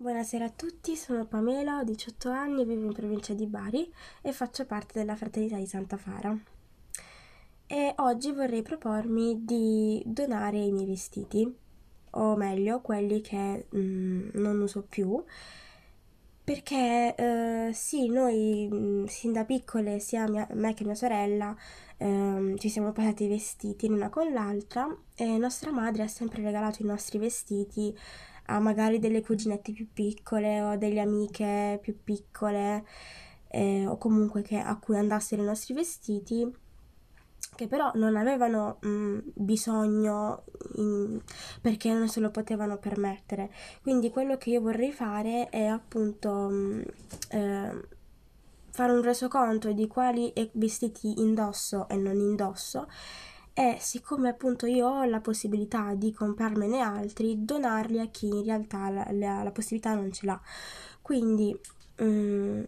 Buonasera a tutti, sono Pamela, ho 18 anni, vivo in provincia di Bari e faccio parte della Fraternità di Santa Fara. E oggi vorrei propormi di donare i miei vestiti, o meglio quelli che mh, mm, non uso più, perché eh, sì, noi mh, mm, sin da piccole, sia mia, me che mia sorella, eh, ci siamo passati i vestiti l'una con l'altra e nostra madre ha sempre regalato i nostri vestiti a magari delle cuginette più piccole o delle amiche più piccole eh, o comunque che, a cui andassero i nostri vestiti che però non avevano mh, mm, bisogno in, mm, perché non se lo potevano permettere. Quindi quello che io vorrei fare è appunto mh, mm, eh, fare un resoconto di quali vestiti indosso e non indosso e siccome appunto io ho la possibilità di comprarmene altri, donarli a chi in realtà la, la, la possibilità non ce l'ha. Quindi mh, mm,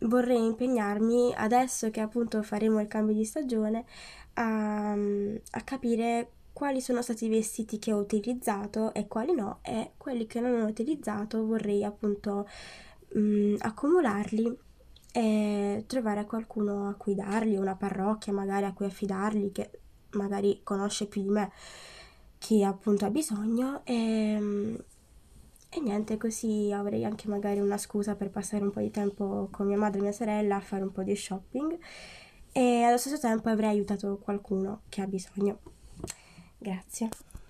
vorrei impegnarmi adesso che appunto faremo il cambio di stagione a, a capire quali sono stati i vestiti che ho utilizzato e quali no e quelli che non ho utilizzato vorrei appunto mh, mm, accumularli e trovare qualcuno a cui darli, una parrocchia magari a cui affidarli che magari conosce più di me chi appunto ha bisogno e, ehm, e niente così avrei anche magari una scusa per passare un po' di tempo con mia madre e mia sorella a fare un po' di shopping e allo stesso tempo avrei aiutato qualcuno che ha bisogno. Grazie.